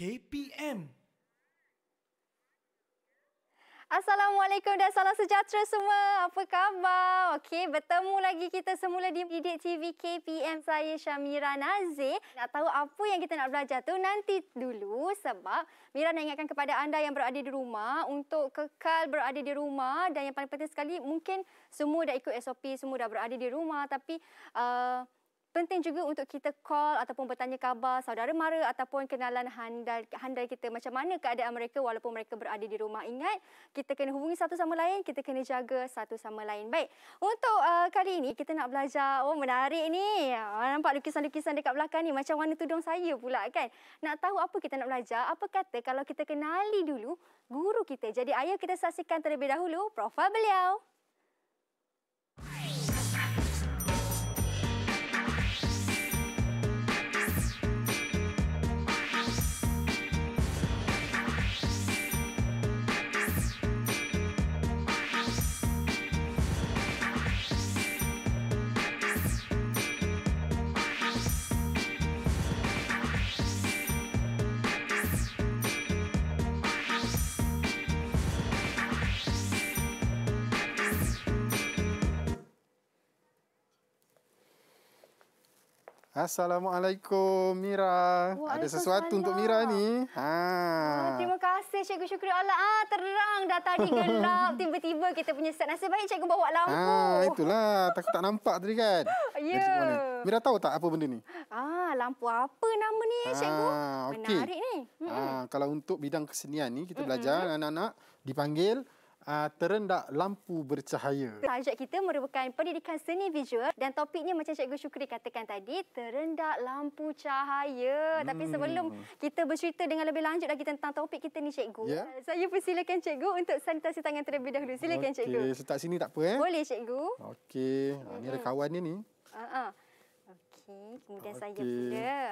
KPM. Assalamualaikum dan salam sejahtera semua. Apa khabar? Okey, bertemu lagi kita semula di Didik TV KPM. Saya Syamira Nazir. Nak tahu apa yang kita nak belajar tu nanti dulu sebab Mira nak ingatkan kepada anda yang berada di rumah untuk kekal berada di rumah dan yang paling penting sekali mungkin semua dah ikut SOP, semua dah berada di rumah tapi... Uh, penting juga untuk kita call ataupun bertanya khabar saudara mara ataupun kenalan handai, handai kita. Macam mana keadaan mereka walaupun mereka berada di rumah. Ingat, kita kena hubungi satu sama lain, kita kena jaga satu sama lain. Baik, untuk uh, kali ini kita nak belajar, oh menarik ni. Ah, nampak lukisan-lukisan dekat belakang ni, macam warna tudung saya pula kan. Nak tahu apa kita nak belajar, apa kata kalau kita kenali dulu guru kita. Jadi ayo kita saksikan terlebih dahulu profil beliau. Assalamualaikum Mira. Ada sesuatu untuk Mira ni. Ha. Ah, terima kasih Cikgu Syukri Allah. Ah terang dah tadi gelap tiba-tiba kita punya set nasib baik Cikgu bawa ah, lampu. ah, itulah tak tak nampak tadi kan. Ya. Yeah. Mira tahu tak apa benda ni? Ah lampu apa nama ni ah, Cikgu? Ah, okay. Menarik ni. ah, kalau untuk bidang kesenian ni kita belajar anak-anak dipanggil uh, terendak lampu bercahaya. Tajuk kita merupakan pendidikan seni visual dan topiknya macam Cikgu Syukri katakan tadi, terendak lampu cahaya. Hmm. Tapi sebelum kita bercerita dengan lebih lanjut lagi tentang topik kita ni Cikgu, yeah? Ya. saya persilakan Cikgu untuk sanitasi tangan terlebih dahulu. Silakan okay. Cikgu. Okey, setak sini tak apa eh? Boleh Cikgu. Okey, ha, ni ada kawan ni ni. uh ah, ni. Kemudian okay. saya pula.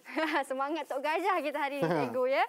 Semangat Tok Gajah kita hari ini, Cikgu. Ya?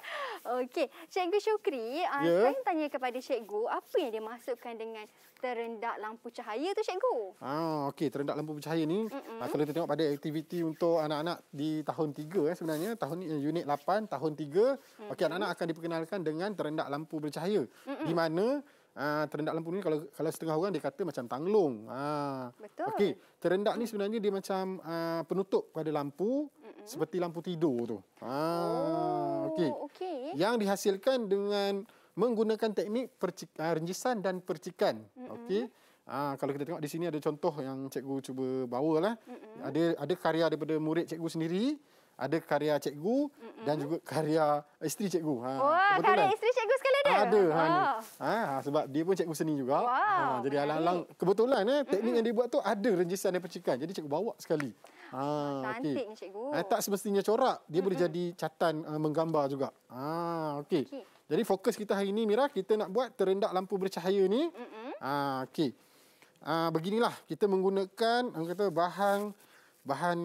Okey, Cikgu Syukri, yeah. Ya. saya tanya kepada Cikgu, apa yang dia maksudkan dengan terendak lampu cahaya tu Cikgu? Ah, Okey, terendak lampu cahaya ni, mm -mm. kalau kita tengok pada aktiviti untuk anak-anak di tahun tiga, eh, sebenarnya, tahun eh, unit lapan tahun 3, anak-anak mm -hmm. okay, akan diperkenalkan dengan terendak lampu bercahaya. Mm -mm. Di mana Ah terendak lampu ni kalau kalau setengah orang dia kata macam tanglung. Ah. Betul. Okey, terendak ni sebenarnya dia macam ah, penutup pada lampu Mm-mm. seperti lampu tidur tu. Ah oh, okey. Okay. Yang dihasilkan dengan menggunakan teknik percik, ah, renjisan dan percikan. Okey. Ah kalau kita tengok di sini ada contoh yang cikgu cuba bawalah. Mm-mm. Ada ada karya daripada murid cikgu sendiri, ada karya cikgu Mm-mm. dan juga karya isteri cikgu. Ha. Oh, karya isteri dia? Ada oh. Hani. Ha, sebab dia pun cikgu seni juga. Wow. Ha, jadi alang-alang kebetulan eh, teknik Mm-mm. yang dia buat tu ada renjisan dan percikan. Jadi cikgu bawa sekali. Ha, Cantik ni okay. cikgu. Ha, tak semestinya corak. Dia Mm-mm. boleh jadi catan uh, eh, menggambar juga. Ha, okay. Okay. Jadi fokus kita hari ini Mira. Kita nak buat terendak lampu bercahaya ni. Ha, okay. ha, beginilah. Kita menggunakan orang kata, bahan bahan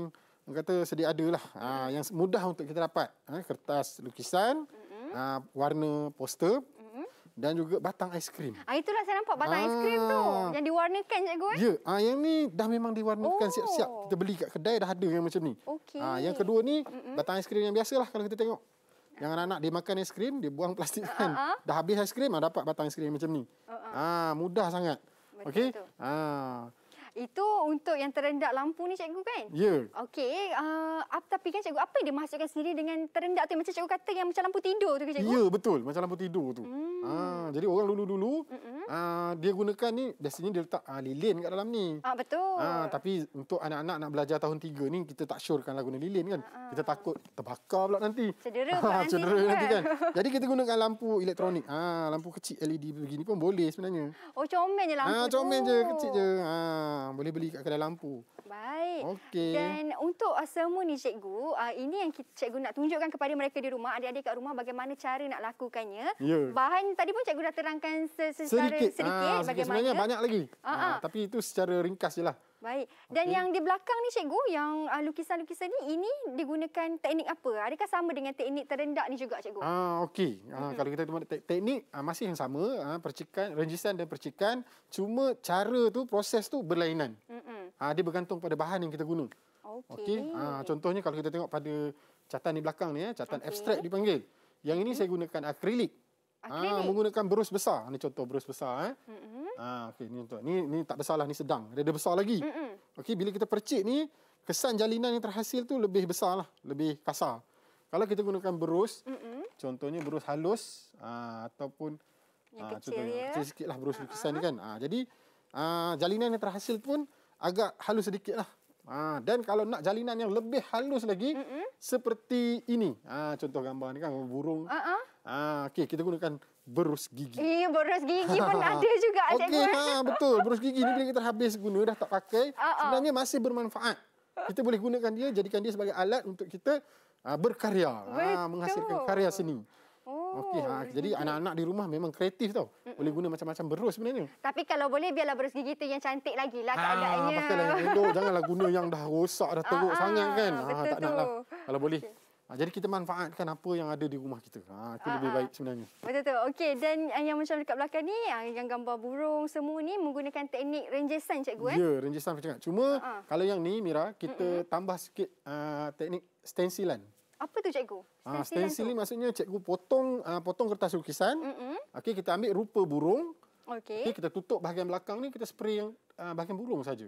kata sedia ada lah. Ha, yang mudah untuk kita dapat. Ha, kertas lukisan. mm -hmm. uh, warna poster mm -hmm. dan juga batang aiskrim. Ah itulah saya nampak batang ah. aiskrim tu yang diwarnakan cikgu eh. Ya, ah yang ni dah memang diwarnakan oh. siap-siap. Oh. Kita beli kat kedai dah ada yang macam ni. Okay. Ah yang kedua ni mm -hmm. batang aiskrim yang biasalah kalau kita tengok. Yang anak-anak dia makan aiskrim, dia buang plastik ah, kan. Uh ah. -huh. Dah habis aiskrim, dah dapat batang aiskrim macam ni. Ah uh -huh. uh, mudah sangat. Okey. Ah itu untuk yang terendak lampu ni cikgu kan? Ya. Yeah. Okey, uh, tapi kan cikgu apa yang dia maksudkan sendiri dengan terendak tu macam cikgu kata yang macam lampu tidur tu ke cikgu? Ya, yeah, betul. Macam lampu tidur tu. Hmm. Ha, jadi orang dulu-dulu mm -mm. uh, dia gunakan ni biasanya dia letak uh, lilin kat dalam ni. Ah uh, betul. Ha, tapi untuk anak-anak nak belajar tahun 3 ni kita tak syorkanlah guna lilin kan. Uh -huh. Kita takut terbakar pula nanti. Cedera pula nanti. Cedera nanti kan. jadi kita gunakan lampu elektronik. Ha, lampu kecil LED begini pun boleh sebenarnya. Oh, comel je lampu. Ah comel je, kecil je. Ha. Ah, boleh beli kat kedai lampu. Baik. Okey. Dan untuk uh, semua ni cikgu, uh, ini yang kita, cikgu nak tunjukkan kepada mereka di rumah, adik-adik kat rumah bagaimana cara nak lakukannya. Yeah. Bahan tadi pun cikgu dah terangkan secara sedikit, sedikit ha, bagaimana. Sebenarnya banyak lagi. Ha, ha. Ha, tapi itu secara ringkas je lah. Baik. Dan okay. yang di belakang ni cikgu, yang ah, lukisan-lukisan uh, ni ini digunakan teknik apa? Adakah sama dengan teknik terendak ni juga cikgu? Ah okey. Mm -hmm. kalau kita tengok te teknik uh, masih yang sama, uh, percikan, renjisan dan percikan, cuma cara tu, proses tu berlainan. Mm -hmm. uh, dia bergantung pada bahan yang kita guna. Okey. Okay. Uh, contohnya kalau kita tengok pada catatan di belakang ni ya, catatan okay. abstrak dipanggil. Yang ini mm -hmm. saya gunakan akrilik. Ah, ah menggunakan berus besar. Ini contoh berus besar eh. Mm-hmm. Ah, okey ni contoh. Ni ni tak besarlah ni sedang. Dia ada besar lagi. Mm-hmm. Okey, bila kita percik ni kesan jalinan yang terhasil tu lebih besar lah. lebih kasar. Kalau kita gunakan berus, mm-hmm. contohnya berus halus ah, ataupun yang ah, kecil, ya. kecil sikitlah brush ah, uh-huh. kesan ni ah. kan. Ah, jadi ah, jalinan yang terhasil pun agak halus sedikit lah. Ha, dan kalau nak jalinan yang lebih halus lagi, mm -mm. seperti ini. Ha, contoh gambar ini kan, burung. Uh -uh. ha, Okey, kita gunakan berus gigi. Iya, berus gigi pun ada juga. Okey, ha, betul. Berus gigi ini bila kita habis guna, dah tak pakai. Uh -uh. Sebenarnya masih bermanfaat. Kita boleh gunakan dia, jadikan dia sebagai alat untuk kita ah, berkarya. Ha, menghasilkan karya seni. Okey, ha, oh, jadi anak-anak di rumah memang kreatif tau. Boleh guna macam-macam berus sebenarnya. Tapi kalau boleh biarlah berus gigi tu yang cantik lagi lah ha, keadaannya. Ha, pakailah yang hidup. Janganlah guna yang dah rosak, dah teruk ha, sangat kan. Ha, betul tak naklah. Kalau boleh. Okay. Ah, jadi kita manfaatkan apa yang ada di rumah kita. Ha, itu Aa, lebih baik sebenarnya. Betul tu. Okey, dan yang macam dekat belakang ni, yang gambar burung semua ni menggunakan teknik renjesan cikgu eh? Ya, renjesan macam cakap. Cuma Aa. kalau yang ni Mira, kita mm -mm. tambah sikit uh, teknik stensilan. Apa tu cikgu? Stensil ah, stensil ni maksudnya cikgu potong uh, potong kertas lukisan. Mm-hmm. Okey, kita ambil rupa burung. Okey. Okay, kita tutup bahagian belakang ni kita spray yang uh, bahagian burung saja.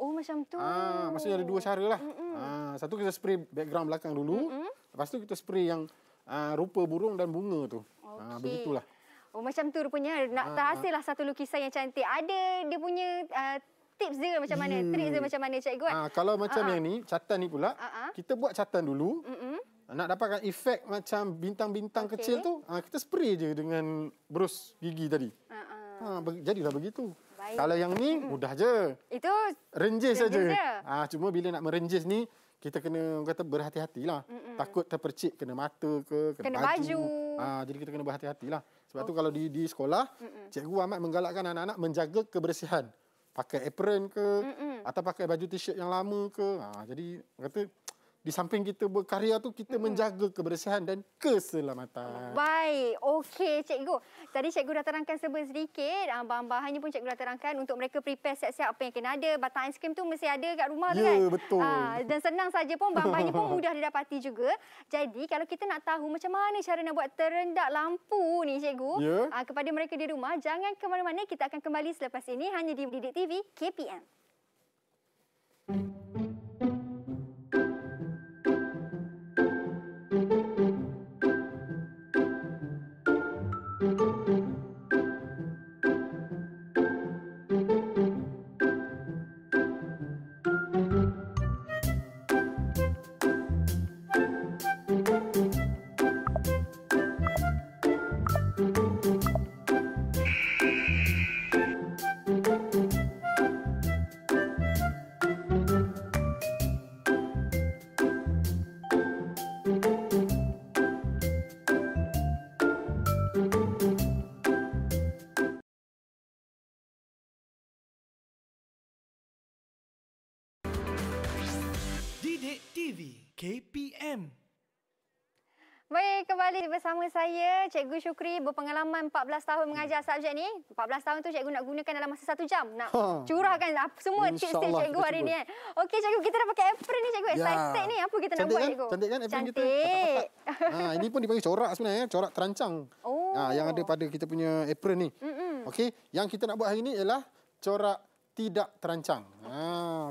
Oh, macam tu. Ah, maksudnya ada dua cara lah. Mm-hmm. Ah, satu kita spray background belakang dulu. Mm-hmm. Lepas tu kita spray yang uh, rupa burung dan bunga tu. Okay. Ah, begitulah. Oh, macam tu rupanya nak ah, terhasil lah satu lukisan yang cantik. Ada dia punya uh, tips dia macam mana, hmm. trik dia macam mana cikgu kan? Ah, ha, kalau ah, macam uh-huh. yang ni, catan ni pula, uh-huh. kita buat catan dulu. Uh-huh. Nak dapatkan efek macam bintang-bintang okay. kecil tu, kita spray je dengan brush gigi tadi. Uh-huh. Ha, jadilah begitu. Baik. Kalau yang ni, mudah je. Itu? Renjis saja. Ha, cuma bila nak merenjis ni, kita kena kata berhati-hatilah. Uh-huh. Takut terpercik kena mata ke, kena, kena baju. baju. Ha, jadi kita kena berhati-hatilah. Sebab oh. tu kalau di di sekolah, uh-huh. cikgu amat menggalakkan anak-anak menjaga kebersihan pakai apron ke Mm-mm. atau pakai baju t-shirt yang lama ke ha jadi kata di samping kita berkarya tu kita menjaga kebersihan dan keselamatan. Baik, okey cikgu. Tadi cikgu dah terangkan sebut sedikit, ah, bahan-bahannya pun cikgu dah terangkan untuk mereka prepare siap-siap apa yang kena ada. Batang aiskrim tu mesti ada kat rumah tu yeah, kan? Ya, betul. Ha, dan senang saja pun bahan-bahannya pun mudah didapati juga. Jadi kalau kita nak tahu macam mana cara nak buat terendak lampu ni cikgu, yeah. Ya. ha, kepada mereka di rumah jangan ke mana-mana kita akan kembali selepas ini hanya di Didik TV KPM. Thank you. KPM. Baik, kembali bersama saya, Cikgu Syukri berpengalaman 14 tahun mengajar subjek ni. 14 tahun tu Cikgu nak gunakan dalam masa satu jam. Nak ha. curahkan lah semua tips tips Cikgu hari cuba. ni. Eh. Okey Cikgu, kita dah pakai apron ni Cikgu. Ya. Excited ni, apa kita Cantik nak kan? buat Cikgu? Cantik kan apron Cantik. kita? Cantik. Ha, ini pun dipanggil corak sebenarnya, eh. corak terancang. Ha, oh. Ha, yang ada pada kita punya apron ni. Okey, yang kita nak buat hari ni ialah corak tidak terancang. Ha,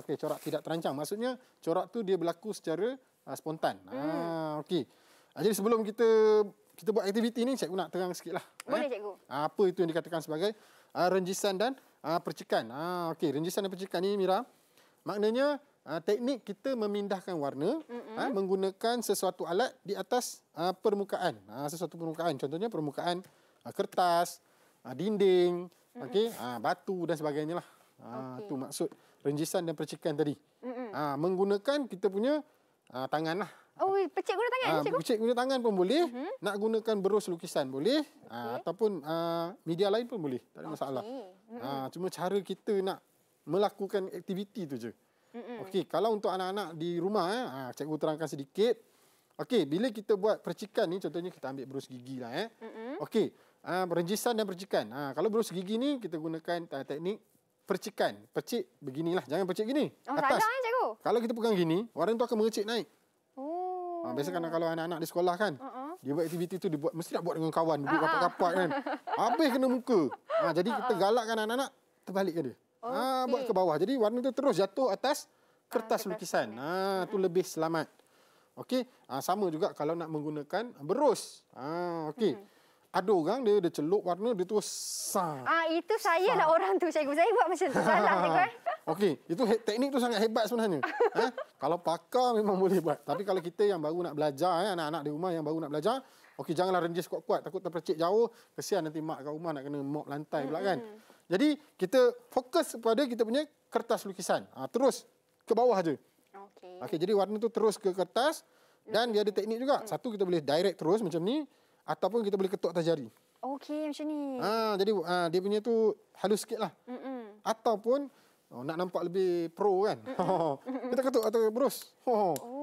okey, corak tidak terancang. Maksudnya corak tu dia berlaku secara uh, spontan. Hmm. Ah, okey. Ah, jadi sebelum kita kita buat aktiviti ini, cikgu nak terang sikitlah. Eh. Boleh eh? cikgu. Ah, apa itu yang dikatakan sebagai uh, renjisan dan uh, percikan? Ah, okey, renjisan dan percikan ini, Mira. Maknanya uh, teknik kita memindahkan warna hmm. uh, menggunakan sesuatu alat di atas uh, permukaan. Uh, sesuatu permukaan. Contohnya permukaan uh, kertas, uh, dinding, hmm. okey, uh, batu dan sebagainya lah. Ah, okay. maksud renjisan dan percikan tadi. Mm -mm. Ah, menggunakan kita punya uh, tangan lah. Oh, pecik guna tangan? Uh, pecik guna tangan pun boleh. Uh-huh. Nak gunakan berus lukisan boleh. Ah, okay. Uh, ataupun uh, media lain pun boleh. Tak ada okay. masalah. Uh-huh. Uh, cuma cara kita nak melakukan aktiviti tu je. Mm-mm. Okey, kalau untuk anak-anak di rumah eh, ha, cikgu terangkan sedikit. Okey, bila kita buat percikan ni contohnya kita ambil berus gigi lah eh. Mhm. Okey, ah ha, renjisan dan percikan. Ha, kalau berus gigi ni kita gunakan teknik percikan. Percik beginilah, jangan percik gini. Oh, Atas. Rada, eh, kalau kita pegang gini, warna tu akan mengecik naik. Oh. Ha, biasa kan kalau anak-anak di sekolah kan, uh-huh. dia buat aktiviti tu, dia buat, mesti nak buat dengan kawan, duduk uh-huh. rapat-rapat kan. Habis kena muka. Ha, jadi uh-huh. kita galakkan anak-anak, terbalikkan dia. Okay. Ha, buat ke bawah. Jadi warna tu terus jatuh atas kertas uh, lukisan. Ha, uh-huh. tu lebih selamat. Okey, ha, sama juga kalau nak menggunakan berus. Ha, okey. Uh-huh ada orang dia dia celup warna dia terus sah. Ah itu saya lah orang tu cikgu. Saya buat macam tu salah cikgu. Eh. Okey, itu teknik tu sangat hebat sebenarnya. eh? Kalau pakar memang boleh buat. Tapi kalau kita yang baru nak belajar eh, anak-anak di rumah yang baru nak belajar, okey janganlah renjis kuat-kuat takut terpercik jauh, kesian nanti mak kat rumah nak kena mop lantai pula kan. Jadi kita fokus kepada kita punya kertas lukisan. Ha, terus ke bawah aja. Okey. Okey, jadi warna tu terus ke kertas dan dia ada teknik juga. Mm. Satu kita boleh direct terus macam ni ataupun kita boleh ketuk atas jari. Okey macam ni. Ha, jadi ha, dia punya tu halus sikit lah. Mm-mm. Ataupun oh, nak nampak lebih pro kan. Oh, kita ketuk atau berus. Oh. oh.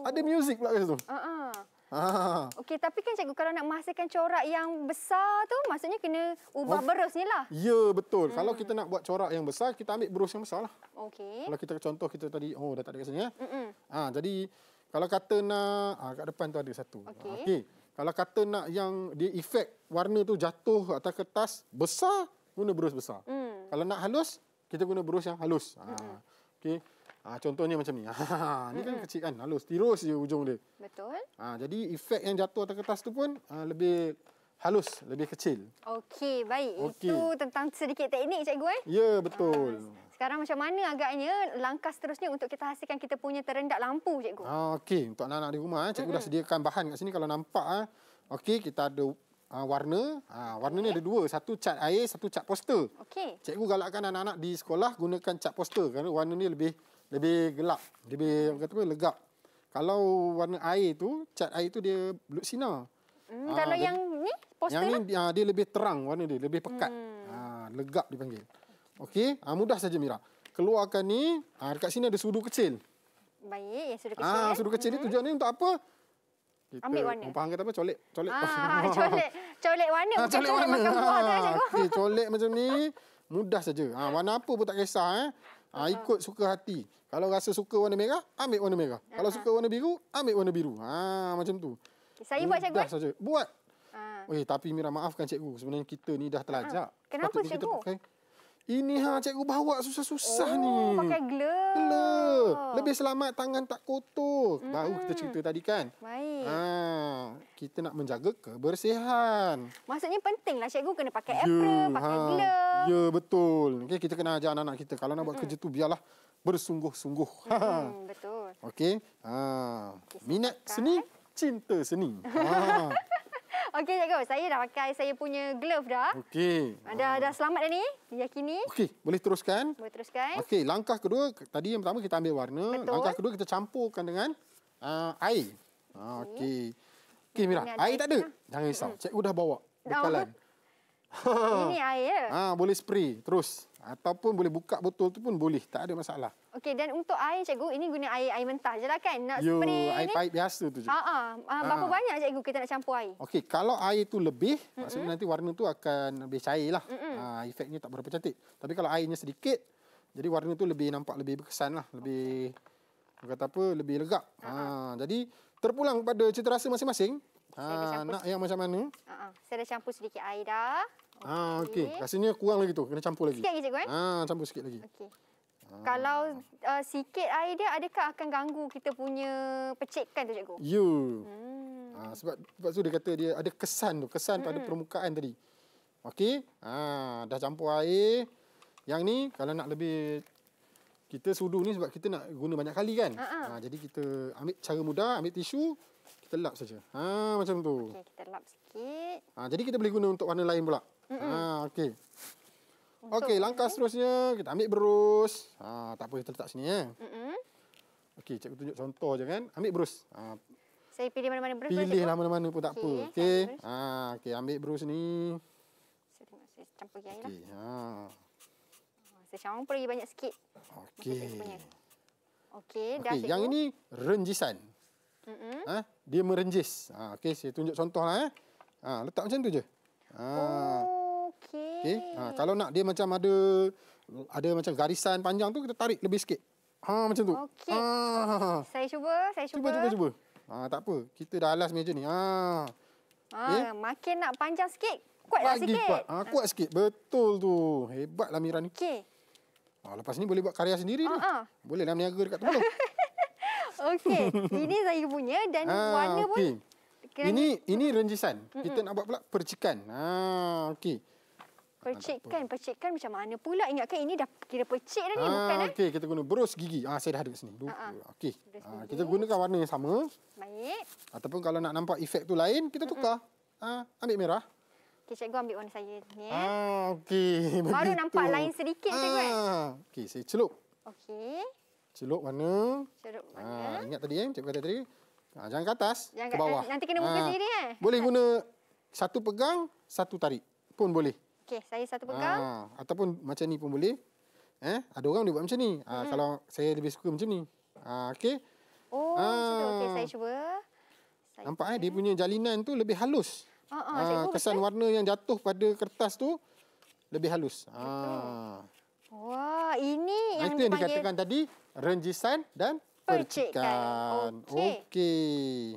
Ada muzik pula kat situ. Uh-uh. Ah. Okey, tapi kan cikgu kalau nak menghasilkan corak yang besar tu maksudnya kena ubah oh, berus ni lah. Ya, betul. Hmm. Kalau kita nak buat corak yang besar, kita ambil berus yang besar lah. Okey. Kalau kita contoh kita tadi, oh dah tak ada kat sini ya. Hmm. Ah, jadi kalau kata nak, ah, kat depan tu ada satu. Okey. Ha, okay. Kalau kata nak yang dia efek warna tu jatuh atas kertas besar, guna brush besar. Hmm. Kalau nak halus, kita guna brush yang halus. Hmm. Ha. Okey. Ha, contohnya macam ni. Ha, ni kan hmm. kecil kan, halus. Tirus je ujung dia. Betul. Ha, jadi efek yang jatuh atas kertas tu pun ha, lebih halus, lebih kecil. Okey, baik. Okay. Itu tentang sedikit teknik, cikgu. Eh? Ya, betul. Ha. Sekarang macam mana agaknya langkah seterusnya untuk kita hasilkan kita punya terendak lampu, cikgu? Ah, Okey, untuk anak-anak di rumah, eh, cikgu mm-hmm. dah sediakan bahan kat sini. Kalau nampak, eh, okay kita ada uh, warna. Uh, warna okay. ni ada dua. Satu cat air, satu cat poster. Okay. Cikgu galakkan anak-anak di sekolah gunakan cat poster. Kerana warna ni lebih lebih gelap. Lebih, kata apa, legap. Kalau warna air tu, cat air tu dia blue sinar. Mm, kalau uh, yang ni, poster Yang ni uh, dia lebih terang warna dia. Lebih pekat. Mm. Uh, legap dipanggil. panggil. Okey, ha, mudah saja Mira. Keluarkan ni, ha, dekat sini ada sudu kecil. Baik, ya, sudu kecil. Ha, sudu kecil ni tujuan ni untuk apa? Kita Ambil warna. Umpahan kata apa? Colik. Colik. Ah, colik. Colik warna. Ha, colik warna. Colik warna. Ha, macam ni. Mudah saja. Ha, warna apa pun tak kisah. Eh. Ha, ikut suka hati. Kalau rasa suka warna merah, ambil warna merah. Aha. Kalau suka warna biru, ambil warna biru. Ha, macam tu. Saya buat cikgu. Mudah eh? saja. Buat. Ha. Eh, tapi Mira maafkan cikgu. Sebenarnya kita ni dah terlajak. Ha. Kenapa cikgu? Kita pakai. Ini ha cikgu bawa susah-susah oh, ni. Oh, pakai glue. Glue Lebih selamat tangan tak kotor. Mm -hmm. Baru kita cerita tadi kan. Baik. Ha, kita nak menjaga kebersihan. Maksudnya pentinglah cikgu kena pakai ya, apron, yeah, pakai ha, glove. Ya, yeah, betul. Okey, kita kena ajar anak-anak kita kalau nak mm -hmm. buat kerja tu biarlah bersungguh-sungguh. Mm -hmm, betul. Okey. Ha, minat seni, cinta seni. Ha. Okey, cikgu. Saya dah pakai saya punya glove dah. Okey. Ada, ada selamat dah ni. Diyakini. Okey, boleh teruskan. Boleh teruskan. Okey, langkah kedua. Tadi yang pertama kita ambil warna. Betul. Langkah kedua kita campurkan dengan uh, air. Ah, okey. Okey, Mira. Air tak ada. Jangan risau. Cikgu dah bawa. Bekalan. Ha. Ini air. Ah ha, boleh spray terus ataupun boleh buka botol tu pun boleh tak ada masalah. Okey dan untuk air cikgu ini guna air air mentah je lah kan nak Yo, spray ini. air pipe biasa tu je. Ha ah. Ah berapa ha. banyak cikgu kita nak campur air? Okey kalau air tu lebih mm -mm. maksudnya nanti warna tu akan lebih cair cairlah. Ha efeknya tak berapa cantik. Tapi kalau airnya sedikit jadi warna tu lebih nampak lebih berkesan lah. lebih okay. kata apa lebih legak. Ha, ha, ha jadi terpulang pada cita rasa masing-masing. Ha, nak yang macam mana? Uh-uh. Saya dah campur sedikit air dah. Okay. Ha, okey. Rasanya kurang lagi tu. Kena campur lagi. Sikit lagi, Cikgu. Ha, campur sikit lagi. Okey. Ha. Kalau uh, sikit air dia, adakah akan ganggu kita punya pecikkan tu, Cikgu? You. Ya. Hmm. Ha, sebab, sebab tu dia kata dia ada kesan tu. Kesan hmm. pada permukaan tadi. Okey. Ha, dah campur air. Yang ni, kalau nak lebih... Kita sudu ni sebab kita nak guna banyak kali kan? Uh-huh. Ha, jadi kita ambil cara mudah, ambil tisu kita lap saja. Ha macam tu. Okey, kita lap sikit. Ha jadi kita boleh guna untuk warna lain pula. Mm-mm. Ha okey. Okey, langkah seterusnya kita ambil berus. Ha tak apa kita letak sini eh. Hmm. Okey, cikgu tunjuk contoh je kan. Ambil brush. Ha saya pilih mana-mana brush. Pilihlah mana-mana pun tak okay, apa. Okey. Ha okey, ambil brush ni. campur lagi airlah. Okey. Ha. Oh, saya campur lagi banyak sikit. Okey. Okey, okay, dah. Okey, yang ini renjisan. Mm-hmm. Ha? Dia merenjis. Ha, Okey, saya tunjuk contoh lah. Eh. Ha, letak macam tu je. Ha. Okey. Okay? Ha, kalau nak dia macam ada ada macam garisan panjang tu, kita tarik lebih sikit. Ha, macam tu. Okey. Ha. ha, ha. Saya cuba, saya cuba. Cuba, cuba, cuba. Ha, tak apa. Kita dah alas macam ni. Ha. Ha, ah, okay? makin nak panjang sikit, kuatlah Lagi sikit. Kuat. Ha, kuat sikit. Betul tu. Hebatlah Mira ni. Okey. Ha, lepas ni boleh buat karya sendiri Uh-huh. Ah, ah. Boleh lah meniaga dekat tu. Okey. Ini saya punya dan ha, warna okay. pun kena... Ini ini renjisan. Mm-mm. Kita nak buat pula percikan. Ha okey. Percikan, percikan macam mana pula? Ingatkan ini dah kira percik dah ni, Ah, bukan? Eh? Okey, eh? kita guna brush gigi. Ah, saya dah ada kat sini. Ha, Okey. Ha, kita gunakan warna yang sama. Baik. Ataupun kalau nak nampak efek tu lain, kita tukar. Mm-mm. Ha, ambil merah. Okey, cikgu ambil warna saya ni. Eh. Ah, okey. Baru nampak lain sedikit ha. cikgu. Eh? Okey, saya celup. Okey. Celup mana? Celup ah, mana? ingat tadi eh, cikgu kata tadi. Ha, jangan ke atas, jangan ke bawah. Nanti kena muka ha, sendiri eh. Boleh guna satu pegang, satu tarik. Pun boleh. Okey, saya satu pegang. Ha, ataupun macam ni pun boleh. Eh, ada orang dia buat macam ni. Ha, hmm. kalau saya lebih suka macam ni. Ha, okey. Oh, ha. okey saya cuba. Saya Nampak eh dia punya jalinan tu lebih halus. Ha, ha, ha, kesan betul. warna yang jatuh pada kertas tu lebih halus. Ha. Betul. Wah, ini yang Itu yang dipanggil... dikatakan tadi, renjisan dan percikan. Okey. Okay.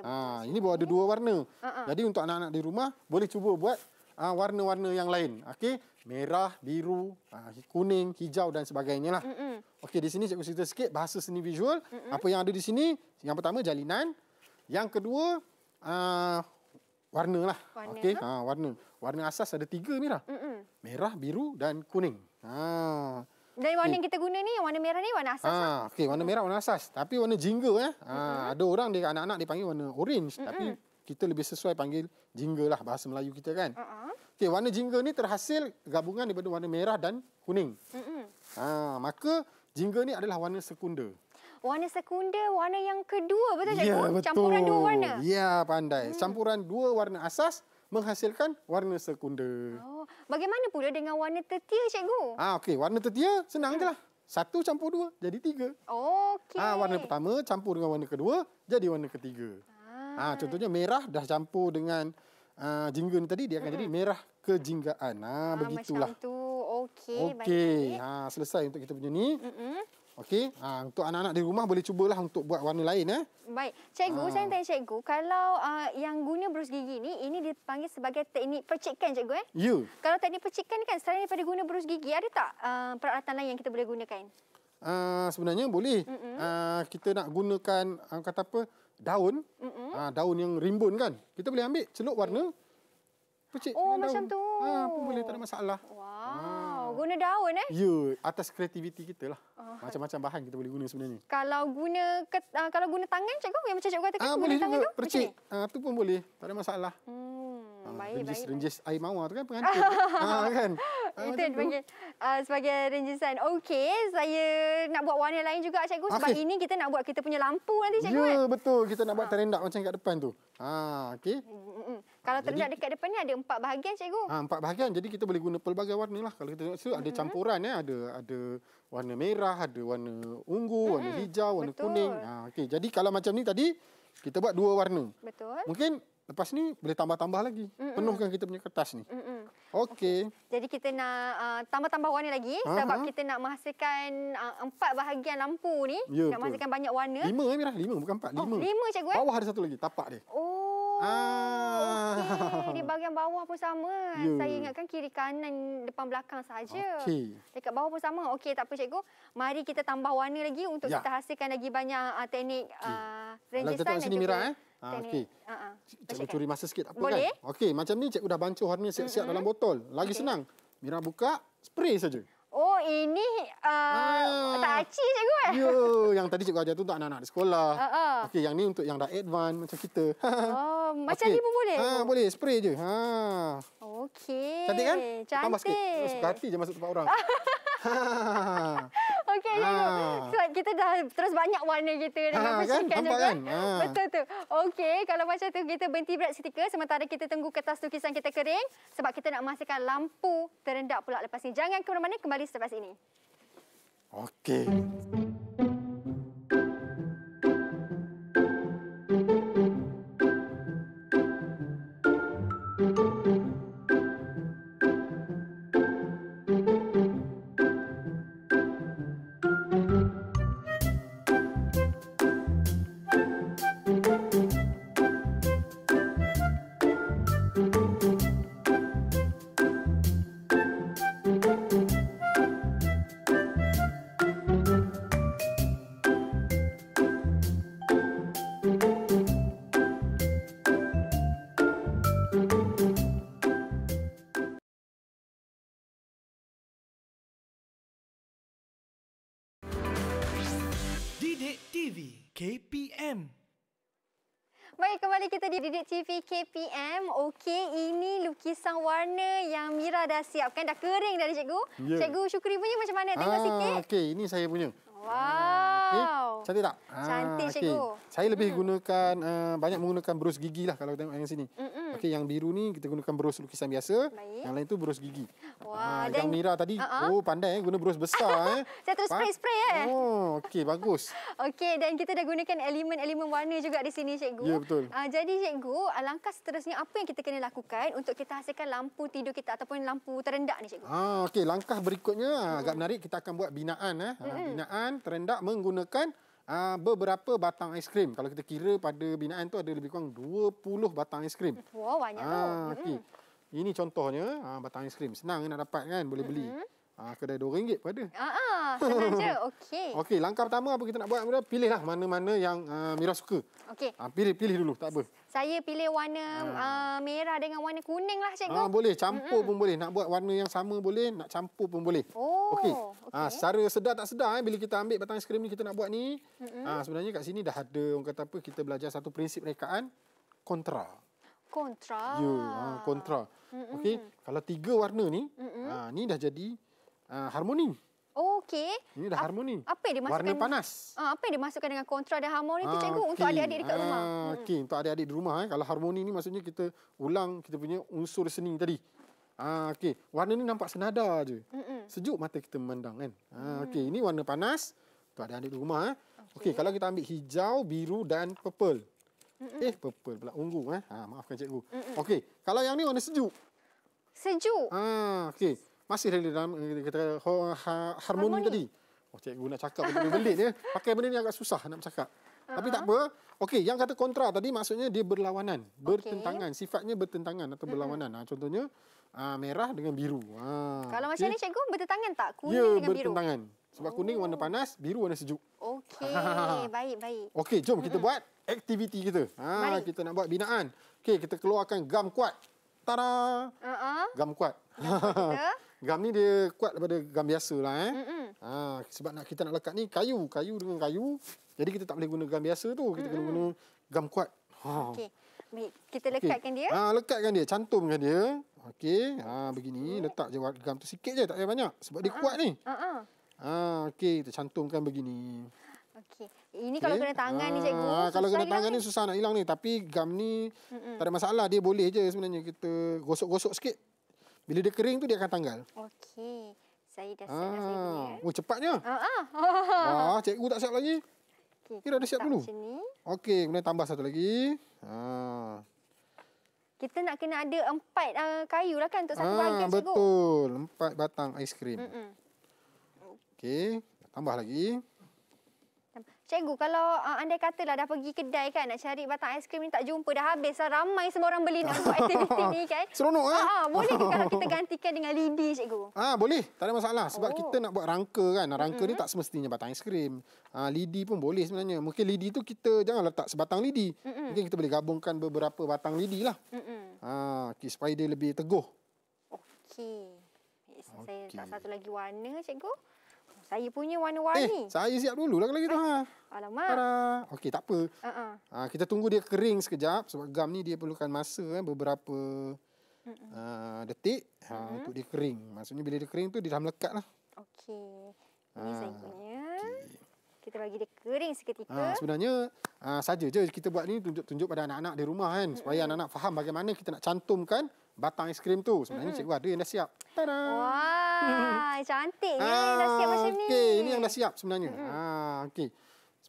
Ha, ah, ini bawa ada dua warna. Uh -uh. Jadi untuk anak-anak di rumah, boleh cuba buat ah, warna-warna uh, yang lain. Okey, merah, biru, ah, kuning, hijau dan sebagainya. Uh -uh. Okey, di sini saya cerita sikit bahasa seni visual. Uh -uh. Apa yang ada di sini, yang pertama jalinan. Yang kedua, uh, warna lah. Warna. Okay. Ha, warna. Warna asas ada tiga, Mira. Uh -uh. Merah, biru dan kuning. Ha. Dan warna okay. yang kita guna ni, warna merah ni warna asas. Ha. Lah. Okey, warna merah warna asas. Tapi warna jingle eh. Ha. Mm -hmm. Ada orang, dia anak-anak dipanggil warna orange. Mm -hmm. Tapi kita lebih sesuai panggil jingle lah bahasa Melayu kita kan. Mm -hmm. Okey, warna jingle ni terhasil gabungan daripada warna merah dan kuning. Mm -hmm. ha. Maka jingle ni adalah warna sekunder. Warna sekunder, warna yang kedua betul tak? Ya, Campuran dua warna. Ya, pandai. Mm. Campuran dua warna asas menghasilkan warna sekunda. Oh, bagaimana pula dengan warna tertia, cikgu? Ah, okey, warna tertia senang hmm. je lah. Satu campur dua, jadi tiga. Okey. Ah, warna pertama campur dengan warna kedua, jadi warna ketiga. Ah, ah contohnya merah dah campur dengan uh, jingga ni tadi, dia akan hmm. jadi merah kejinggaan. Ah, ah begitulah. Macam tu. Okey, okay. baik. Okey, ah, ha, selesai untuk kita punya ni. Hmm. -mm. Okey, ha, untuk anak-anak di rumah boleh cubalah untuk buat warna lain. Eh? Baik. Cikgu, ha. saya tanya cikgu. Kalau uh, yang guna brus gigi ni, ini dipanggil sebagai teknik percikkan, cikgu. Eh? You. Ya. Kalau teknik percikkan kan, selain daripada guna brus gigi, ada tak uh, peralatan lain yang kita boleh gunakan? Uh, sebenarnya boleh. Mm -mm. Uh, kita nak gunakan, uh, kata apa, daun. Mm -mm. Uh, daun yang rimbun kan. Kita boleh ambil celup warna. Oh, percik oh, macam daun. tu. Ha, pun boleh, tak ada masalah. Oh. Guna daun eh? Ya, atas kreativiti kita lah. Oh. Macam-macam bahan kita boleh guna sebenarnya. Kalau guna ke, uh, kalau guna tangan cikgu yang macam cikgu kata ah, guna tangan juga. tu? Percik. Ah uh, tu pun boleh. Tak ada masalah. Hmm. Baik, ah, baik. Renjis, baik. renjis air mawar tu kan pengantin. ah, kan? Ha, itu uh, sebagai rinjisan. Okey, saya nak buat warna lain juga cikgu sebab ini kita nak buat kita punya lampu nanti cikgu. Ya, betul. Kita nak buat ha. terendak macam kat depan tu. Ha, okey. Kalau terendak dekat depan ni ada empat bahagian cikgu. Ha, empat bahagian. Jadi kita boleh guna pelbagai warna lah. Kalau kita tengok situ ada campuran ya, ada ada warna merah, ada warna ungu, hmm. warna hijau, warna betul. kuning. Ha, okey. Jadi kalau macam ni tadi kita buat dua warna. Betul. Mungkin Lepas ni boleh tambah-tambah lagi. Mm -mm. Penuhkan kita punya kertas ni. Mm -mm. Okey. Okay. Jadi kita nak tambah-tambah uh, warna lagi uh ha, -huh. sebab ha. kita nak menghasilkan uh, empat bahagian lampu ni. Ya nak menghasilkan banyak warna. Lima eh Mirah, lima bukan empat. Oh, lima. lima cikgu eh. Bawah ada satu lagi, tapak dia. Oh. Ah. Okey, di ah. bahagian bawah pun sama. Yeah. Saya ingatkan kiri kanan depan belakang saja. Okey. Dekat bawah pun sama. Okey, tak apa cikgu. Mari kita tambah warna lagi untuk ya. kita hasilkan lagi banyak uh, teknik okay. uh, range style. Lepas sini Mira eh. Ha, okey. Ha ah. curi masa sikit apa kan? Boleh? kan? Okey, macam ni cikgu dah bancuh warna siap-siap mm -hmm. dalam botol. Lagi okay. senang. Mira buka spray saja. Oh, ini uh, ah. tak aci cikgu eh? Ya, yang tadi cikgu ajar tu untuk anak-anak di sekolah. Uh, uh. Okey, yang ni untuk yang dah advance macam kita. Oh, okay. macam ni pun boleh? Ha, boleh, spray je. Ha. Okey. Cantik kan? Cantik. Tambah oh, sikit. Suka je masuk tempat orang. Ha. Okey, ha. Ya, ya. ah. Sebab kita dah terus banyak warna kita dengan ha, ah, machine kan? Nampak kan? Ha. Betul tu. Okey, kalau macam tu kita berhenti berat seketika sementara kita tunggu kertas lukisan kita kering sebab kita nak masukkan lampu terendak pula lepas ini. Jangan ke mana-mana, kembali selepas ini. Okey. di Didik TV KPM. Okey, ini lukisan warna yang Mira dah siapkan. Dah kering dah, cikgu. Yeah. Cikgu, syukuri punya macam mana? Tengok ah, sikit. Okey, ini saya punya. Wow. Okay. Cantik tak? Ah, Cantik, ah, okay. Cikgu. Saya lebih mm. gunakan, uh, banyak menggunakan berus gigi lah kalau tengok yang sini. Mm-mm. Okay, yang biru ni kita gunakan berus lukisan biasa. Baik. Yang lain tu berus gigi. Wah, ah, Yang Mira tadi, uh-huh. oh pandai eh, guna berus besar. eh. Saya terus spray-spray. Eh. Oh, okay, bagus. okay, dan kita dah gunakan elemen-elemen warna juga di sini, Cikgu. Ya, betul. Uh, jadi, Cikgu, langkah seterusnya apa yang kita kena lakukan untuk kita hasilkan lampu tidur kita ataupun lampu terendak ni, Cikgu? Ah, okay, langkah berikutnya mm. agak menarik. Kita akan buat binaan. Eh. Mm-hmm. Binaan terendak menggunakan menggunakan uh, beberapa batang aiskrim. Kalau kita kira pada binaan tu ada lebih kurang 20 batang aiskrim. Wah, wow, banyak ah, tu. Okay. Mm Ini contohnya, uh, batang aiskrim. Senang nak dapat kan, boleh mm -hmm. beli. Ah, ha, kedai RM2 pada. ada. ah, ah senang je. Okey. Okey, langkah pertama apa kita nak buat? Mira pilihlah mana-mana yang uh, ah, Mira suka. Okey. Ha, pilih pilih dulu, tak apa. Saya pilih warna ha. uh, merah dengan warna kuning lah, cikgu. Ah, ha, boleh campur mm -hmm. pun boleh. Nak buat warna yang sama boleh, nak campur pun boleh. Oh. Okey. Okay. Ha, secara sedar tak sedar eh bila kita ambil batang aiskrim ni kita nak buat ni. Mm -hmm. ha, sebenarnya kat sini dah ada orang kata apa kita belajar satu prinsip rekaan kontra. Kontra. Ya, ha, kontra. Mm -hmm. Okey, kalau tiga warna ni, mm -hmm. ha, ni dah jadi uh, harmoni. Okey. Ini dah harmoni. apa yang dimasukkan? Warna panas. Uh, apa yang dimasukkan dengan kontra dan harmoni itu, ha, cikgu? Okay. Untuk adik-adik dekat ha, rumah. Okey, hmm. untuk adik-adik di rumah. Eh. Kalau harmoni ini maksudnya kita ulang kita punya unsur seni tadi. Ha, okey, warna ini nampak senada aje. Mm -mm. Sejuk mata kita memandang kan. Ha, mm. Okey, ini warna panas. Untuk adik-adik di rumah. Eh. Okey, okay, kalau kita ambil hijau, biru dan purple. Mm -mm. Eh, purple pula. Ungu. Eh. Ha, maafkan cikgu. Mm -mm. Okey, kalau yang ni warna sejuk. Sejuk? Ha, okey masih lagi dalam kata ha, harmoni tadi. Oh cikgu nak cakap benda belit ya. Pakai benda ni agak susah nak cakap. Uh-huh. Tapi tak ah. apa. Okey, yang kata kontra tadi maksudnya dia berlawanan, okay. bertentangan, sifatnya bertentangan atau berlawanan. Hmm. Ha, contohnya uh, merah dengan biru. Ha. Kalau macam okay. ni cikgu bertentangan tak kuning ya, dengan bertentangan. biru? Sebab kuning warna oh. panas, biru warna sejuk. Okey, baik, baik. Okey, jom kita buat aktiviti kita. Ha, kita nak buat binaan. Okey, kita keluarkan gam kuat. Tada! Uh-uh. Gam kuat. Gam kuat Gam ni dia kuat daripada gam biasa lah eh. Ha, sebab nak kita nak lekat ni kayu, kayu dengan kayu. Jadi kita tak boleh guna gam biasa tu. Kita Mm-mm. kena guna gam kuat. Ha. Okey. Kita lekatkan okay. dia. Ha, lekatkan dia, cantumkan dia. Okey, ha, begini. Letak je gam tu sikit je, tak payah banyak. Sebab uh-huh. dia kuat ni. Uh-huh. Ha, Okey, kita cantumkan begini. Okey. Ini okay. Ha, kalau kena tangan ha, ni cikgu. Ha, kalau kena tangan ni susah nak hilang ni. Tapi gam ni Mm-mm. tak ada masalah. Dia boleh je sebenarnya. Kita gosok-gosok sikit. Bila dia kering tu dia akan tanggal. Okey. Saya dah siap ah. dah saya punya. Oh, cepatnya. Ha ah. Wah, ah, cikgu tak siap lagi. Okey. Kira dah siap dulu. Okey, kemudian tambah satu lagi. Ha. Kita nak kena ada empat uh, ah, kayu lah kan untuk satu ah, bahagian cikgu. Betul. Empat batang aiskrim. Mm -mm. Okey. Tambah lagi. Cikgu, kalau uh, ah, anda katalah dah pergi kedai kan nak cari batang krim ni tak jumpa, dah habis lah. Ramai semua orang beli nak buat aktiviti ni kan. Seronok kan? Ha? boleh ke kalau kita gantikan dengan lidi, cikgu? Ah, boleh. Tak ada masalah. Sebab oh. kita nak buat rangka kan. Rangka mm-hmm. ni tak semestinya batang aiskrim. Ha, lidi pun boleh sebenarnya. Mungkin lidi tu kita jangan letak sebatang lidi. Mm-hmm. Mungkin kita boleh gabungkan beberapa batang lidi lah. Mm-hmm. Ha, okay, supaya dia lebih teguh. Okey. Okay. Saya tak satu lagi warna, cikgu. Saya punya eh, warna-warni. Eh, saya siap dulu lah kalau gitu. Eh. Ha. Alamak. Tada. Okey, tak apa. Uh-uh. Ha, kita tunggu dia kering sekejap. Sebab gam ni dia perlukan masa eh, beberapa uh-uh. uh, detik uh-huh. untuk dia kering. Maksudnya bila dia kering tu, dia dah melekat lah. Okey. Ini ha, ah, saya punya. Okay. Kita bagi dia kering seketika. Ha, sebenarnya, ha, saja je kita buat ni tunjuk-tunjuk pada anak-anak di rumah kan. Uh-huh. Supaya anak-anak faham bagaimana kita nak cantumkan batang es krim tu. Sebenarnya mm-hmm. cikgu ada yang dah siap. Tada. Wah, cantik. Ha, yang dah ah, siap macam ni. Okey, ini yang dah siap sebenarnya. Mm-hmm. Ha, okey.